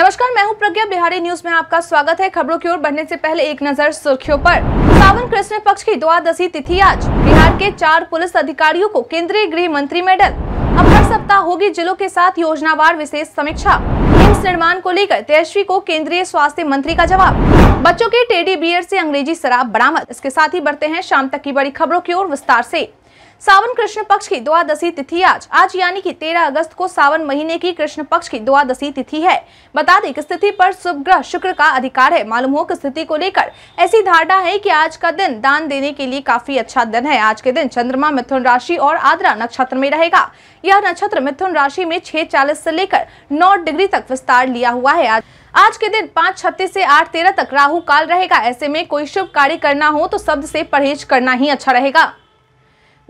नमस्कार मैं हूं प्रज्ञा बिहारी न्यूज में आपका स्वागत है खबरों की ओर बढ़ने से पहले एक नजर सुर्खियों पर सावन कृष्ण पक्ष की द्वादशी तिथि आज बिहार के चार पुलिस अधिकारियों को केंद्रीय गृह मंत्री मेडल अब हर सप्ताह होगी जिलों के साथ योजनावार विशेष समीक्षा एम्स निर्माण को लेकर तेजस्वी को केंद्रीय स्वास्थ्य मंत्री का जवाब बच्चों के टेडी बियर ऐसी अंग्रेजी शराब बरामद इसके साथ ही बढ़ते हैं शाम तक की बड़ी खबरों की ओर विस्तार ऐसी सावन कृष्ण पक्ष की द्वादशी तिथि आज आज यानी कि 13 अगस्त को सावन महीने की कृष्ण पक्ष की द्वादशी तिथि है बता दें कि स्थिति पर शुभ ग्रह शुक्र का अधिकार है मालूम हो कि स्थिति को लेकर ऐसी धारणा है कि आज का दिन दान देने के लिए काफी अच्छा दिन है आज के दिन चंद्रमा मिथुन राशि और आद्रा नक्षत्र में रहेगा यह नक्षत्र मिथुन राशि में छह चालीस लेकर नौ डिग्री तक विस्तार लिया हुआ है आज आज के दिन पाँच छत्तीस से आठ तेरह तक राहु काल रहेगा ऐसे में कोई शुभ कार्य करना हो तो शब्द से परहेज करना ही अच्छा रहेगा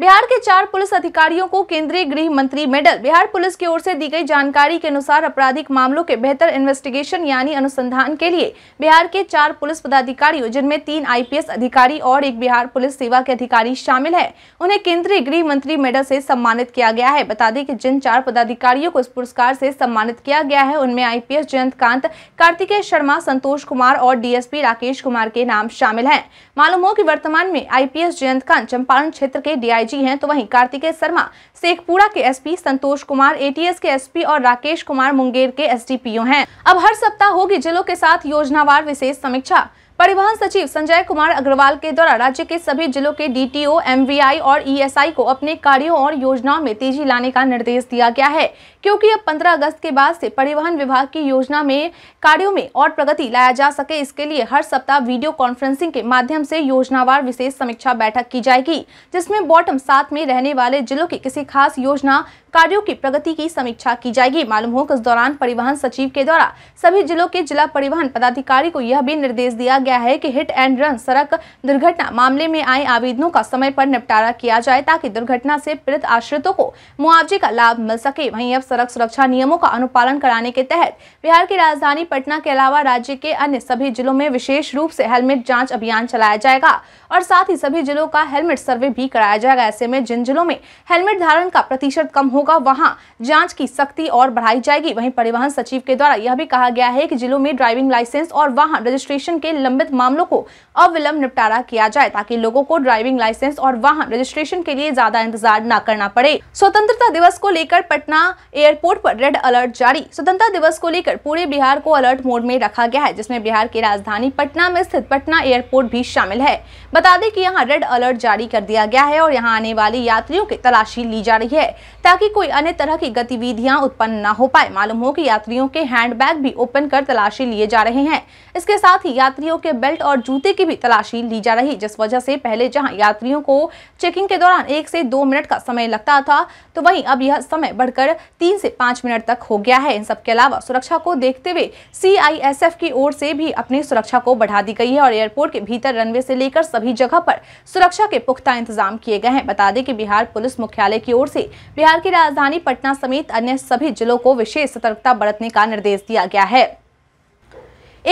बिहार के चार पुलिस अधिकारियों को केंद्रीय गृह मंत्री मेडल बिहार पुलिस की ओर से दी गई जानकारी के अनुसार आपराधिक मामलों के बेहतर इन्वेस्टिगेशन यानी अनुसंधान के लिए बिहार के चार पुलिस पदाधिकारियों जिनमें तीन आईपीएस अधिकारी और एक बिहार पुलिस सेवा के अधिकारी शामिल है उन्हें केंद्रीय गृह मंत्री मेडल से सम्मानित किया गया है बता दें कि जिन चार पदाधिकारियों को इस पुरस्कार से सम्मानित किया गया है उनमें जयंत कांत कार्तिकेय शर्मा संतोष कुमार और डीएसपी राकेश कुमार के नाम शामिल है मालूम हो की वर्तमान में आई जयंत कांत चंपारण क्षेत्र के डी आईजी हैं तो वहीं कार्तिकेय शर्मा शेखपुरा के एसपी संतोष कुमार एटीएस के एसपी और राकेश कुमार मुंगेर के एसडीपीओ हैं अब हर सप्ताह होगी जिलों के साथ योजनावार विशेष समीक्षा परिवहन सचिव संजय कुमार अग्रवाल के द्वारा राज्य के सभी जिलों के डीटीओ, एमवीआई और ईएसआई को अपने कार्यों और योजनाओं में तेजी लाने का निर्देश दिया गया है क्योंकि अब 15 अगस्त के बाद से परिवहन विभाग की योजना में कार्यों में और प्रगति लाया जा सके इसके लिए हर सप्ताह वीडियो कॉन्फ्रेंसिंग के माध्यम से योजनावार विशेष समीक्षा बैठक की जाएगी जिसमें बॉटम सात में रहने वाले जिलों की किसी खास योजना कार्यो की प्रगति की समीक्षा की जाएगी मालूम हो कि इस दौरान परिवहन सचिव के द्वारा सभी जिलों के जिला परिवहन पदाधिकारी को यह भी निर्देश दिया गया है की हिट एंड रन सड़क दुर्घटना मामले में आए आवेदनों का समय पर निपटारा किया जाए ताकि दुर्घटना से पीड़ित आश्रितों को मुआवजे का लाभ मिल सके वहीं अब सड़क सुरक्षा नियमों का अनुपालन कराने के तहत बिहार की राजधानी पटना के अलावा राज्य के अन्य सभी जिलों में विशेष रूप से हेलमेट जाँच अभियान चलाया जाएगा और साथ ही सभी जिलों का हेलमेट सर्वे भी कराया जाएगा ऐसे में जिन जिलों में हेलमेट धारण का प्रतिशत कम होगा वहाँ जाँच की सख्ती और बढ़ाई जाएगी वही परिवहन सचिव के द्वारा यह भी कहा गया है की जिलों में ड्राइविंग लाइसेंस और वाहन रजिस्ट्रेशन के लंबित मामलों को अविलंब निपटारा किया जाए ताकि लोगों को ड्राइविंग लाइसेंस और वाहन रजिस्ट्रेशन के लिए ज्यादा इंतजार न करना पड़े स्वतंत्रता दिवस को लेकर पटना एयरपोर्ट पर रेड अलर्ट जारी स्वतंत्रता दिवस को लेकर पूरे बिहार को अलर्ट मोड में रखा गया है जिसमें बिहार की राजधानी पटना में स्थित पटना एयरपोर्ट भी शामिल है बता दें कि यहाँ रेड अलर्ट जारी कर दिया गया है और यहाँ आने वाले यात्रियों की तलाशी ली जा रही है ताकि कोई अन्य तरह की गतिविधियाँ उत्पन्न न हो पाए मालूम हो की यात्रियों के हैंड भी ओपन कर तलाशी लिए जा रहे हैं इसके साथ ही यात्रियों के बेल्ट और जूते की भी तलाशी ली जा रही जिस वजह से पहले जहाँ यात्रियों को चेकिंग के दौरान एक से दो मिनट का समय लगता था तो वहीं अब यह समय बढ़कर तीन से पांच मिनट तक हो गया है इन सबके अलावा सुरक्षा को देखते हुए सीआईएसएफ की ओर से भी अपनी सुरक्षा को बढ़ा दी गई है और एयरपोर्ट के भीतर रनवे से लेकर सभी सभी जगह पर सुरक्षा के पुख्ता इंतजाम किए गए हैं बता दें कि बिहार पुलिस मुख्यालय की ओर से बिहार की राजधानी पटना समेत अन्य सभी जिलों को विशेष सतर्कता बरतने का निर्देश दिया गया है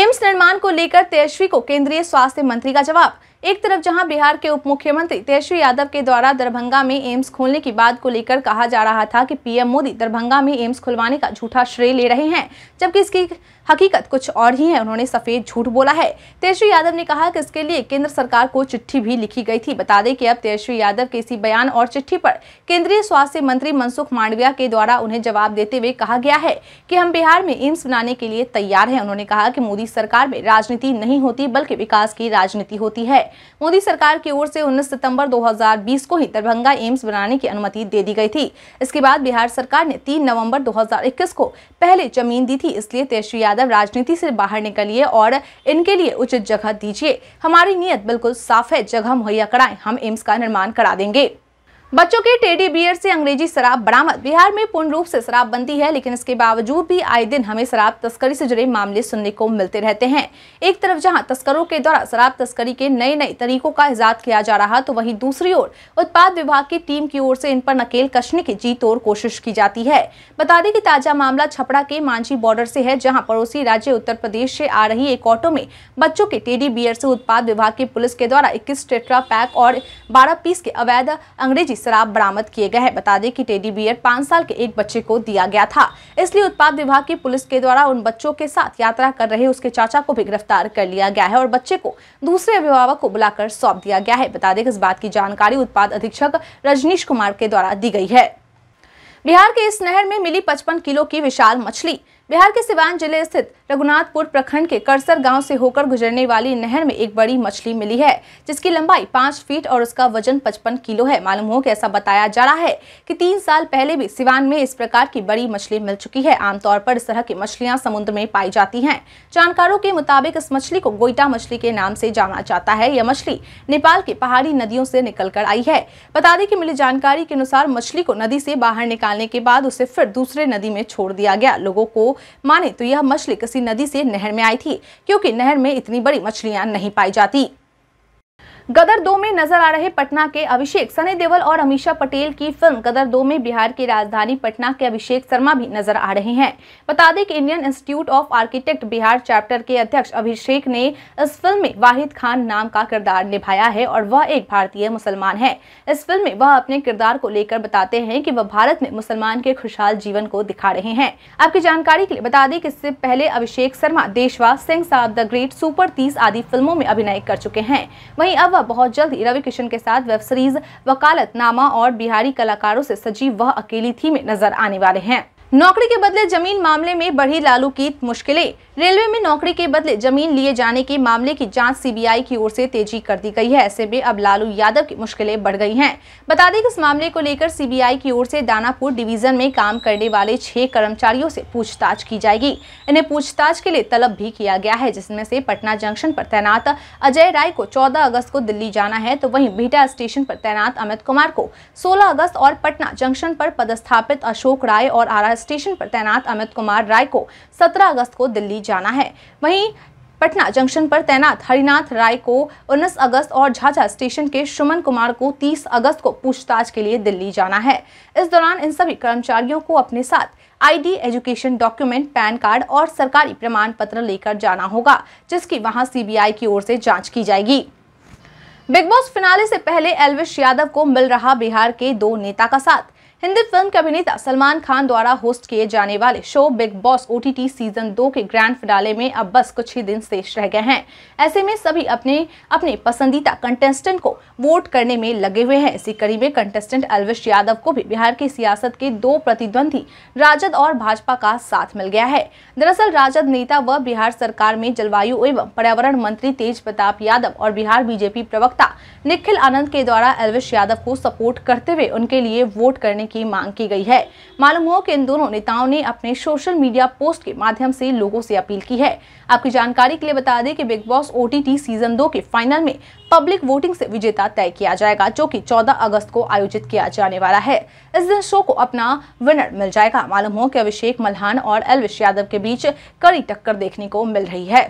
एम्स निर्माण को लेकर तेजस्वी को केंद्रीय स्वास्थ्य मंत्री का जवाब एक तरफ जहां बिहार के उप मुख्यमंत्री तेजस्वी यादव के द्वारा दरभंगा में एम्स खोलने की बात को लेकर कहा जा रहा था कि पीएम मोदी दरभंगा में एम्स खुलवाने का झूठा श्रेय ले रहे हैं जबकि इसकी हकीकत कुछ और ही है उन्होंने सफेद झूठ बोला है तेजस्वी यादव ने कहा कि इसके लिए केंद्र सरकार को चिट्ठी भी लिखी गई थी बता दें कि अब तेजस्वी यादव के इसी बयान और चिट्ठी पर केंद्रीय स्वास्थ्य मंत्री मनसुख मांडविया के द्वारा उन्हें जवाब देते हुए कहा गया है कि हम बिहार में एम्स बनाने के लिए तैयार है उन्होंने कहा की मोदी सरकार में राजनीति नहीं होती बल्कि विकास की राजनीति होती है मोदी सरकार की ओर से उन्नीस सितम्बर दो को ही दरभंगा एम्स बनाने की अनुमति दे दी गई थी इसके बाद बिहार सरकार ने 3 नवंबर 2021 को पहले जमीन दी थी इसलिए तेजस्वी यादव यादव राजनीति से बाहर निकलिए और इनके लिए उचित जगह दीजिए हमारी नीयत बिल्कुल साफ है जगह मुहैया कराएं हम एम्स का निर्माण करा देंगे बच्चों के टेडी बियर से अंग्रेजी शराब बरामद बिहार में पूर्ण रूप से शराब बंदी है लेकिन इसके बावजूद भी आए दिन हमें शराब तस्करी से जुड़े मामले सुनने को मिलते रहते हैं एक तरफ जहां तस्करों के द्वारा शराब तस्करी के नए नए तरीकों का इजाद किया जा रहा तो वहीं दूसरी ओर उत्पाद विभाग की टीम की ओर से इन पर नकेल कसने की जीत और कोशिश की जाती है बता दें की ताजा मामला छपड़ा के मांझी बॉर्डर से है जहाँ पड़ोसी राज्य उत्तर प्रदेश से आ रही एक ऑटो में बच्चों के टेडी बियर से उत्पाद विभाग की पुलिस के द्वारा इक्कीस टेट्रा पैक और बारह पीस के अवैध अंग्रेजी की शराब बरामद किए गए हैं बता दें कि टेडी बियर पाँच साल के एक बच्चे को दिया गया था इसलिए उत्पाद विभाग की पुलिस के द्वारा उन बच्चों के साथ यात्रा कर रहे उसके चाचा को भी गिरफ्तार कर लिया गया है और बच्चे को दूसरे अभिभावक को बुलाकर सौंप दिया गया है बता दें इस बात की जानकारी उत्पाद अधीक्षक रजनीश कुमार के द्वारा दी गई है बिहार के इस नहर में मिली 55 किलो की विशाल मछली बिहार के सिवान जिले स्थित रघुनाथपुर प्रखंड के करसर गांव से होकर गुजरने वाली नहर में एक बड़ी मछली मिली है जिसकी लंबाई पांच फीट और उसका वजन पचपन किलो है मालूम हो कि ऐसा बताया जा रहा है कि तीन साल पहले भी सिवान में इस प्रकार की बड़ी मछली मिल चुकी है आमतौर पर इस तरह की मछलियाँ समुद्र में पाई जाती है जानकारों के मुताबिक इस मछली को गोईटा मछली के नाम से जाना जाता है यह मछली नेपाल की पहाड़ी नदियों से निकल कर आई है बता दें की मिली जानकारी के अनुसार मछली को नदी से बाहर निकालने के बाद उसे फिर दूसरे नदी में छोड़ दिया गया लोगों को माने तो यह मछली किसी नदी से नहर में आई थी क्योंकि नहर में इतनी बड़ी मछलियां नहीं पाई जाती गदर दो में नजर आ रहे पटना के अभिषेक सनी देवल और अमीशा पटेल की फिल्म गदर दो में बिहार की राजधानी पटना के अभिषेक शर्मा भी नजर आ रहे हैं बता दें कि Indian Institute of Architect Bihar chapter के अध्यक्ष अभिषेक ने इस फिल्म में वाहिद खान नाम का किरदार निभाया है और वह एक भारतीय मुसलमान है इस फिल्म में वह अपने किरदार को लेकर बताते हैं की वह भारत में मुसलमान के खुशहाल जीवन को दिखा रहे हैं आपकी जानकारी के लिए बता दें की इससे पहले अभिषेक शर्मा देशवा सिंह साहब द ग्रेट सुपर तीस आदि फिल्मों में अभिनय कर चुके हैं वही अब अलावा बहुत जल्द ही रवि किशन के साथ वेब सीरीज वकालतनामा और बिहारी कलाकारों से सजीव वह अकेली थी में नजर आने वाले हैं नौकरी के बदले जमीन मामले में बढ़ी लालू की मुश्किलें रेलवे में नौकरी के बदले जमीन लिए जाने के मामले की जांच सीबीआई की ओर से तेजी कर दी गई है ऐसे में अब लालू यादव की मुश्किलें बढ़ गई हैं बता दें कि इस मामले को लेकर सीबीआई की ओर से दानापुर डिवीजन में काम करने वाले छह कर्मचारियों से पूछताछ की जाएगी इन्हें पूछताछ के लिए तलब भी किया गया है जिसमें से पटना जंक्शन पर तैनात अजय राय को चौदह अगस्त को दिल्ली जाना है तो वही बीटा स्टेशन पर तैनात अमित कुमार को सोलह अगस्त और पटना जंक्शन पर पदस्थापित अशोक राय और आर स्टेशन पर तैनात अमित कुमार राय को 17 अगस्त को दिल्ली जाना है वहीं पटना जंक्शन पर तैनात हरिनाथ राय को 19 अगस्त और झाझा स्टेशन के सुमन कुमार को 30 अगस्त को पूछताछ के लिए दिल्ली जाना है इस दौरान इन सभी कर्मचारियों को अपने साथ ID education document PAN card और सरकारी प्रमाण पत्र लेकर जाना होगा जिसकी वहां सीबीआई की ओर से जांच की जाएगी बिग बॉस फिनाले से पहले एलविश यादव को मिल रहा बिहार के दो नेता का साथ हिंदी फिल्म के अभिनेता सलमान खान द्वारा होस्ट किए जाने वाले show Bigg Boss OTT season दो के ग्रैंड फिनाले में अब बस कुछ ही दिन शेष रह गए हैं ऐसे में सभी अपने अपने पसंदीदा कंटेस्टेंट को वोट करने में लगे हुए हैं इसी कड़ी में कंटेस्टेंट अलविश यादव को भी बिहार की सियासत के दो प्रतिद्वंदी राजद और भाजपा का साथ मिल गया है दरअसल राजद नेता व बिहार सरकार में जलवायु एवं पर्यावरण मंत्री तेज प्रताप यादव और बिहार बीजेपी प्रवक्ता निखिल आनंद के द्वारा अलविश यादव को सपोर्ट करते हुए उनके लिए वोट करने करने की मांग की गई है मालूम हो कि इन दोनों नेताओं ने अपने सोशल मीडिया पोस्ट के माध्यम से लोगों से अपील की है आपकी जानकारी के लिए बता दें कि बिग बॉस ओटीटी सीजन दो के फाइनल में पब्लिक वोटिंग से विजेता तय किया जाएगा जो कि 14 अगस्त को आयोजित किया जाने वाला है इस दिन शो को अपना विनर मिल जाएगा मालूम हो कि अभिषेक मल्हान और एलविश यादव के बीच कड़ी टक्कर देखने को मिल रही है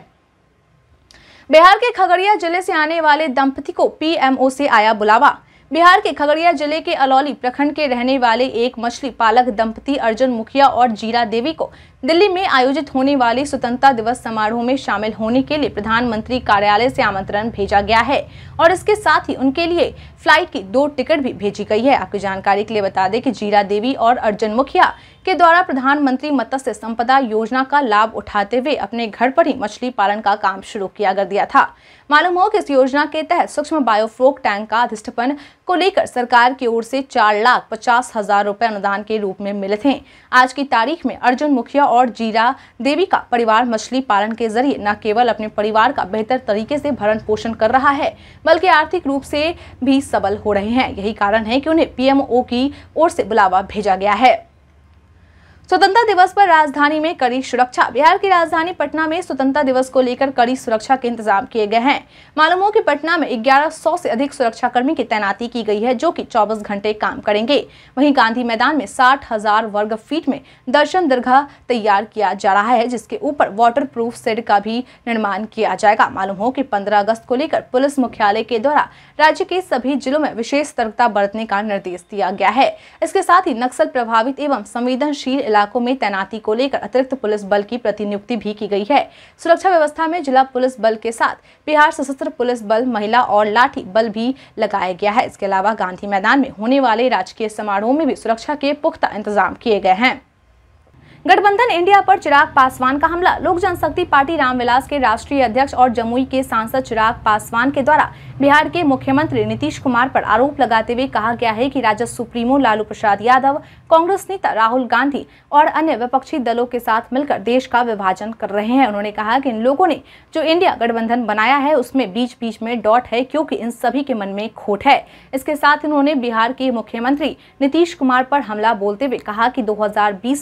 बिहार के खगड़िया जिले से आने वाले दंपति को पीएमओ से आया बुलावा बिहार के खगड़िया जिले के अलौली प्रखंड के रहने वाले एक मछली पालक दंपति अर्जुन मुखिया और जीरा देवी को दिल्ली में आयोजित होने वाले स्वतंत्रता दिवस समारोह में शामिल होने के लिए प्रधानमंत्री कार्यालय से आमंत्रण भेजा गया है और इसके साथ ही उनके लिए फ्लाइट की दो टिकट भी भेजी गई है आपकी जानकारी के लिए बता दें कि जीरा देवी और अर्जुन मुखिया के द्वारा प्रधानमंत्री मत्स्य संपदा योजना का लाभ उठाते हुए अपने घर पर ही मछली पालन का काम शुरू किया कर दिया था मालूम हो कि इस योजना के तहत सूक्ष्म बायोफ्रोक टैंक का अधिष्ठापन को लेकर सरकार की ओर से चार लाख पचास हजार रूपए अनुदान के रूप में मिले थे आज की तारीख में अर्जुन मुखिया और जीरा देवी का परिवार मछली पालन के जरिए न केवल अपने परिवार का बेहतर तरीके से भरण पोषण कर रहा है बल्कि आर्थिक रूप से भी सबल हो रहे हैं यही कारण है कि उन्हें पीएमओ की ओर से बुलावा भेजा गया है स्वतंत्रता दिवस पर राजधानी में कड़ी सुरक्षा बिहार की राजधानी पटना में स्वतंत्रता दिवस को लेकर कड़ी सुरक्षा के इंतजाम किए गए हैं मालूम हो कि पटना में 1100 से अधिक सुरक्षा कर्मी की तैनाती की गई है जो कि 24 घंटे काम करेंगे वहीं गांधी मैदान में साठ हजार वर्ग फीट में दर्शन दरगाह तैयार किया जा रहा है जिसके ऊपर वाटर सेड का भी निर्माण किया जाएगा मालूम हो की पंद्रह अगस्त को लेकर पुलिस मुख्यालय के द्वारा राज्य के सभी जिलों में विशेष सतर्कता बरतने का निर्देश दिया गया है इसके साथ ही नक्सल प्रभावित एवं संवेदनशील इलाकों में तैनाती को लेकर अतिरिक्त पुलिस बल की प्रतिनियुक्ति भी की गई है सुरक्षा व्यवस्था में जिला पुलिस बल के साथ बिहार सशस्त्र पुलिस बल महिला और लाठी बल भी लगाया गया है इसके अलावा गांधी मैदान में होने वाले राजकीय समारोह में भी सुरक्षा के पुख्ता इंतजाम किए गए हैं गठबंधन इंडिया पर चिराग पासवान का हमला लोक जनशक्ति पार्टी रामविलास के राष्ट्रीय अध्यक्ष और जमुई के सांसद चिराग पासवान के द्वारा बिहार के मुख्यमंत्री नीतीश कुमार पर आरोप लगाते हुए कहा गया है कि राजद सुप्रीमो लालू प्रसाद यादव कांग्रेस नेता राहुल गांधी और अन्य विपक्षी दलों के साथ मिलकर देश का विभाजन कर रहे हैं उन्होंने कहा कि इन लोगों ने जो इंडिया गठबंधन बनाया है उसमें बीच बीच में डॉट है क्योंकि इन सभी के मन में खोट है इसके साथ इन्होंने बिहार के मुख्यमंत्री नीतीश कुमार पर हमला बोलते हुए कहा कि दो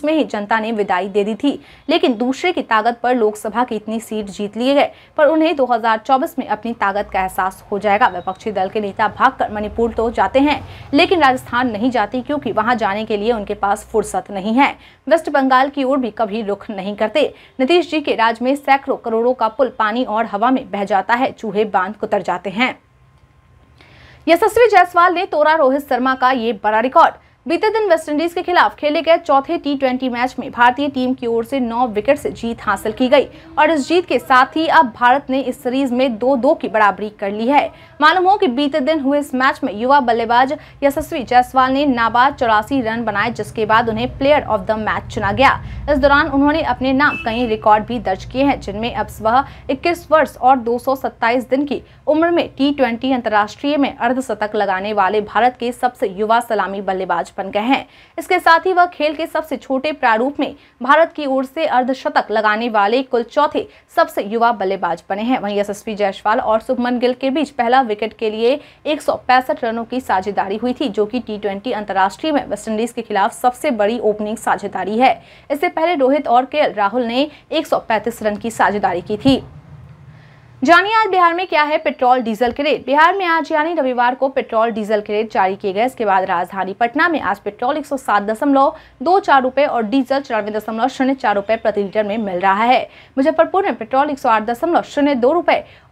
में ही जनता ने विदाई दे दी थी लेकिन दूसरे की ताकत पर लोकसभा की इतनी सीट जीत लिए गए पर उन्हें 2024 में अपनी ताकत का एहसास हो जाएगा विपक्षी दल के नेता भागकर मणिपुर तो जाते हैं लेकिन राजस्थान नहीं जाती क्योंकि वहां जाने के लिए उनके पास फुर्सत नहीं है वेस्ट बंगाल की ओर भी कभी रुख नहीं करते नीतीश जी के राज्य में सैकड़ों करोड़ों का पुल पानी और हवा में बह जाता है चूहे बांध कुतर जाते हैं यशस्वी जायसवाल ने तोरा रोहित शर्मा का ये बड़ा रिकॉर्ड बीते दिन वेस्टइंडीज के खिलाफ खेले गए चौथे टी मैच में भारतीय टीम की ओर से नौ विकेट से जीत हासिल की गई और इस जीत के साथ ही अब भारत ने इस सीरीज में दो दो की बराबरी कर ली है मालूम हो कि बीते दिन हुए इस मैच में युवा बल्लेबाज यशस्वी जायसवाल ने नाबाद चौरासी रन बनाए जिसके बाद उन्हें प्लेयर ऑफ द मैच चुना गया इस दौरान उन्होंने अपने नाम कई रिकॉर्ड भी दर्ज किए हैं जिनमें अब वह इक्कीस वर्ष और दो दिन की उम्र में टी अंतर्राष्ट्रीय में अर्धशतक लगाने वाले भारत के सबसे युवा सलामी बल्लेबाज बन गए हैं इसके साथ ही वह खेल के सबसे छोटे प्रारूप में भारत की ओर से अर्धशतक लगाने वाले कुल चौथे सबसे युवा बल्लेबाज बने हैं वहीं यशस्वी जायसवाल और सुभमन गिल के बीच पहला विकेट के लिए एक रनों की साझेदारी हुई थी जो कि टी ट्वेंटी अंतर्राष्ट्रीय में वेस्टइंडीज के खिलाफ सबसे बड़ी ओपनिंग साझेदारी है इससे पहले रोहित और के राहुल ने एक रन की साझेदारी की थी जानिए आज बिहार में क्या है पेट्रोल डीजल के रेट बिहार में आज यानी रविवार को पेट्रोल डीजल के रेट जारी किए गए इसके बाद राजधानी पटना में आज पेट्रोल एक सौ सात दशमलव दो चार और डीजल चौरानवे दशमलव शून्य चार प्रति लीटर में मिल रहा है मुजफ्फरपुर में पेट्रोल एक सौ आठ दशमलव शून्य दो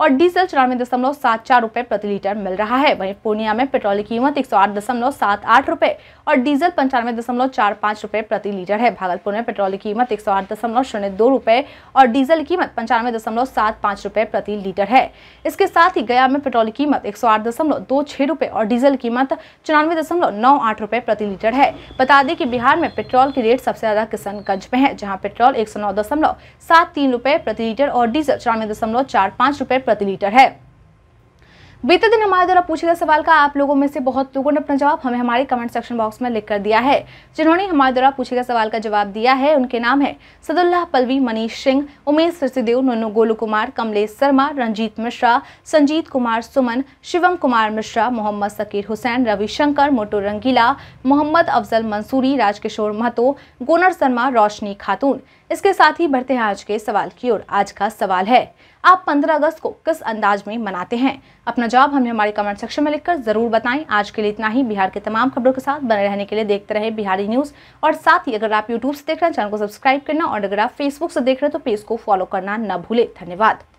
और डीजल चौरानवे दशमलव सात चार प्रति लीटर मिल रहा है वहीं पूर्णिया में पेट्रोल की कीमत एक सौ आठ दशमलव सात आठ और डीजल पंचानवे दशमलव चार पाँच रुपये प्रति लीटर है भागलपुर में पेट्रोल की कीमत एक सौ आठ दशमलव शून्य दो रुपये और डीजल कीमत पंचानवे दशमलव सात पाँच रुपये प्रति लीटर है इसके साथ ही गया में पेट्रोल की कीमत एक सौ और डीजल कीमत चौरानवे रुपए प्रति लीटर है बता दें कि बिहार में पेट्रोल की रेट सबसे ज्यादा किशनगंज में है जहाँ पेट्रोल एक सौ प्रति लीटर और डीजल चौरानवे रुपए प्रति लीटर है बीते दिन हमारे द्वारा पूछे गए सवाल का आप लोगों में से बहुत लोगों ने अपना जवाब हमें हमारे कमेंट सेक्शन बॉक्स में लिख कर दिया है जिन्होंने हमारे द्वारा पूछे गए सवाल का जवाब दिया है उनके नाम है सदुल्लाह पलवी मनीष सिंह उमेश सिरसिदेव नोनू गोलू कुमार कमलेश शर्मा रंजीत मिश्रा संजीत कुमार सुमन शिवम कुमार मिश्रा मोहम्मद सकीर हुसैन रविशंकर मोटो रंगीला मोहम्मद अफजल मंसूरी राजकिशोर महतो गोनर शर्मा रोशनी खातून इसके साथ ही बढ़ते हैं आज के सवाल की ओर आज का सवाल है आप 15 अगस्त को किस अंदाज में मनाते हैं अपना जवाब हमें हमारे कमेंट सेक्शन में लिखकर जरूर बताएं आज के लिए इतना ही बिहार के तमाम खबरों के साथ बने रहने के लिए देखते रहे बिहारी न्यूज और साथ ही अगर आप यूट्यूब से देख रहे हैं चैनल को सब्सक्राइब करना और अगर आप फेसबुक से देख रहे हैं तो पेज को फॉलो करना न भूले धन्यवाद